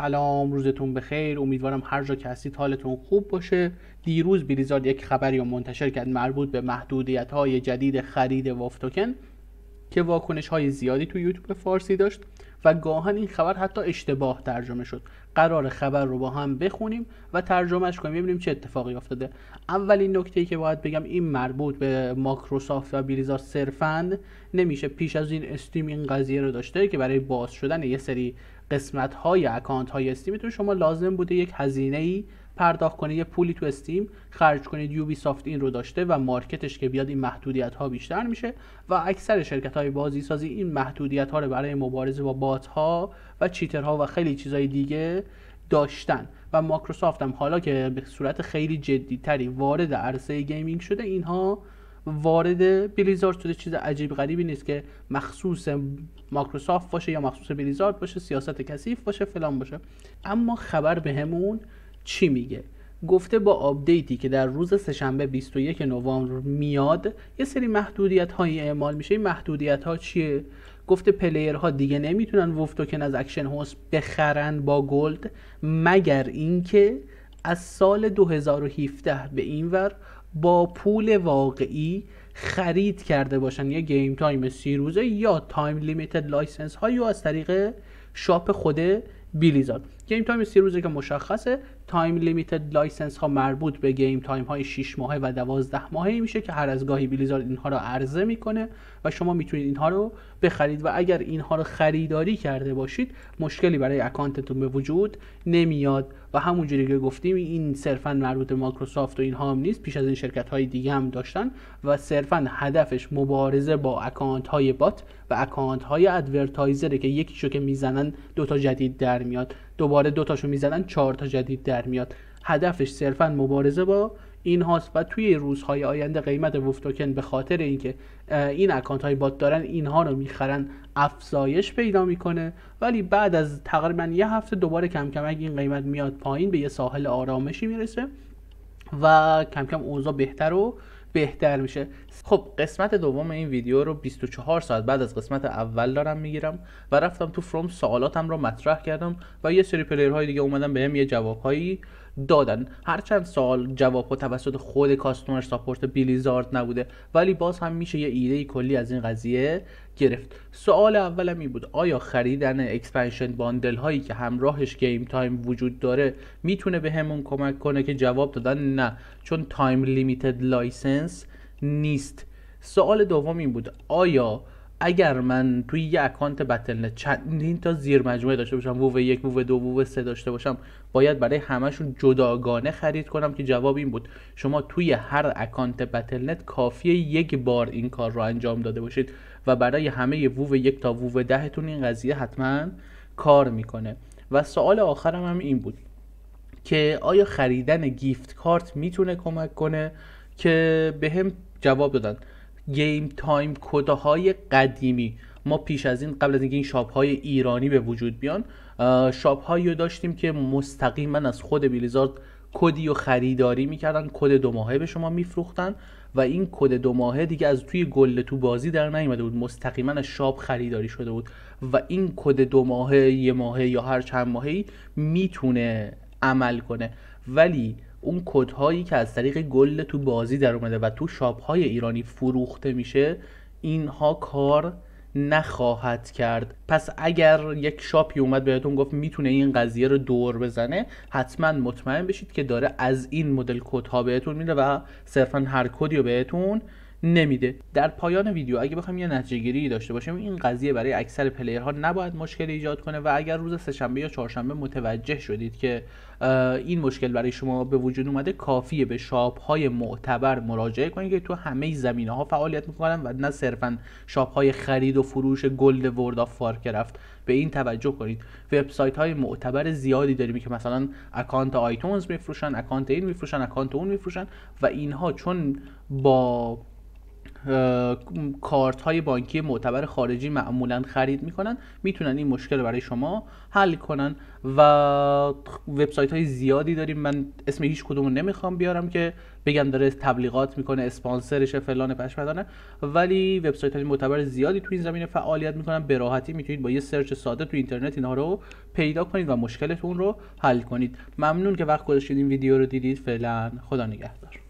سلام روزتون بخیر امیدوارم هر جا که هستید حالتون خوب باشه دیروز بریزارد یک خبری رو منتشر کرد مربوط به محدودیت های جدید خرید وافتوکن که واکنش های زیادی تو یوتیوب فارسی داشت و گاهن این خبر حتی اشتباه ترجمه شد قرار خبر رو با هم بخونیم و ترجمهش کنیم ببینیم چه اتفاقی افتاده اولین نکته ای که باید بگم این مربوط به ماکروسافت و بلیزارد صرفا نمیشه پیش از این استیم این قضیه رو داشته که برای باز شدن یه سری قسمت های اکانت های استیمتون شما لازم بوده یک هزینه ای پرداخت کنید یه پولی تو استیم خرج کنید یوبی سافت این رو داشته و مارکتش که بیاد این محدودیت ها بیشتر میشه و اکثر شرکت های بازی سازی این محدودیت ها رو برای مبارزه با بات ها و چیترها و خیلی چیزهای دیگه داشتن و ماکروسافت هم حالا که به صورت خیلی تری وارد عرصه گیمینگ شده اینها وارد بلیزارد شده چیز عجیب غریبی نیست که مخصوص مایکروسافت باشه یا مخصوص بلیزارد باشه سیاست کثیف باشه فلان باشه اما خبر بهمون به چی میگه گفته با آپدیتی که در روز سهشنبه 21 نوامبر میاد یه سری محدودیت های اعمال میشه این محدودیت ها چیه گفته پلیر ها دیگه نمیتونن وف توکن از اکشن هاوس بخرن با گلد مگر اینکه از سال 2017 به این ور با پول واقعی خرید کرده باشن یا گیم تایم سی روزه یا تایم لیمیتد لایسنس هایی از طریق شاپ خود بیلیزارد گیم تایم سی روزه که مشخصه تایم لیمیتد لایسنس ها مربوط به گیم تایم های 6 ماهه و 12 ماهه میشه که هر از گاهی بلیزارد اینها رو عرضه میکنه و شما میتونید اینها رو بخرید و اگر اینها رو خریداری کرده باشید مشکلی برای اکانتتون به وجود نمیاد و همونجوری که گفتیم این صرفا مربوط به مایکروسافت و اینها هم نیست پیش از این شرکت های دیگه هم داشتن و صرفا هدفش مبارزه با اکانت های بات و اکانت های ادورتایزره که یکیشو که میزنن دوتا جدید در میاد دوباره تاشو میزنن چهار تا جدید در میاد هدفش صرفا مبارزه با این هاست و توی روزهای آینده قیمت وف توکن به خاطر اینکه این اکانت های بات دارن اینها رو میخرن افزایش پیدا میکنه ولی بعد از تقریبا یه هفته دوباره کم کم این قیمت میاد پایین به یه ساحل آرامشی میرسه و کم کم اوضاع بهتر و بهتر میشه خب قسمت دوم این ویدیو رو 24 ساعت بعد از قسمت اول دارم میگیرم و رفتم تو فروم سوالاتم رو مطرح کردم و یه سری پلیرهای دیگه اومدن بهم یه جوابهایی دادن هر چند سال جواب توسط خود کاستومر ساپورت بلیزارد نبوده ولی باز هم میشه یه ایده کلی از این قضیه گرفت سوال اول این بود آیا خریدن اکسپنشن باندل هایی که همراهش گیم تایم وجود داره میتونه به همون کمک کنه که جواب دادن نه چون تایم لیمیتد لایسنس نیست سوال دوم این بود آیا اگر من توی یه اکانت بتل نت چندین تا زیر مجموعه داشته باشم وو یک وو دو وو سه داشته باشم باید برای همشون جداگانه خرید کنم که جواب این بود شما توی هر اکانت بتل نت کافیه یک بار این کار رو انجام داده باشید و برای همه وو یک تا وو دهتون این قضیه حتما کار میکنه و سوال آخرم هم این بود که آیا خریدن گیفت کارت میتونه کمک کنه که به هم جواب دادن گیم تایم کدهای قدیمی ما پیش از این قبل از اینکه این شاپ های ایرانی به وجود بیان شاپ رو داشتیم که مستقیما از خود بلیزارد کدی و خریداری میکردن کد دو ماهه به شما میفروختن و این کد دو ماهه دیگه از توی گل تو بازی در نیامده بود مستقیما از شاپ خریداری شده بود و این کد دو ماهه یه ماهه یا هر چند ماهه میتونه عمل کنه ولی اون کدهایی که از طریق گل تو بازی در اومده و تو شاپ های ایرانی فروخته میشه اینها کار نخواهد کرد پس اگر یک شاپی اومد بهتون گفت میتونه این قضیه رو دور بزنه حتما مطمئن بشید که داره از این مدل کدها بهتون میده و صرفا هر کدی رو بهتون نمیده در پایان ویدیو اگه بخوام یه نتیجه گیری داشته باشیم این قضیه برای اکثر پلیرها نباید مشکل ایجاد کنه و اگر روز سهشنبه یا چهارشنبه متوجه شدید که این مشکل برای شما به وجود اومده کافیه به شاپ های معتبر مراجعه کنید که تو همه زمینه ها فعالیت میکنن و نه صرفا شاپ های خرید و فروش گلد ورد آف فارکرفت به این توجه کنید وبسایت های معتبر زیادی داریم که مثلا اکانت آیتونز میفروشن اکانت این میفروشن اکانت اون میفروشن و اینها چون با کارت های بانکی معتبر خارجی معمولا خرید میکنن میتونن این مشکل رو برای شما حل کنن و وبسایت های زیادی داریم من اسم هیچ کدوم نمیخوام بیارم که بگم داره تبلیغات میکنه اسپانسرش فلان پشمدانه ولی وبسایت های معتبر زیادی تو این زمینه فعالیت میکنن به راحتی میتونید با یه سرچ ساده تو اینترنت اینها رو پیدا کنید و مشکلتون رو حل کنید ممنون که وقت گذاشتید این ویدیو رو دیدید فعلا خدا نگهدار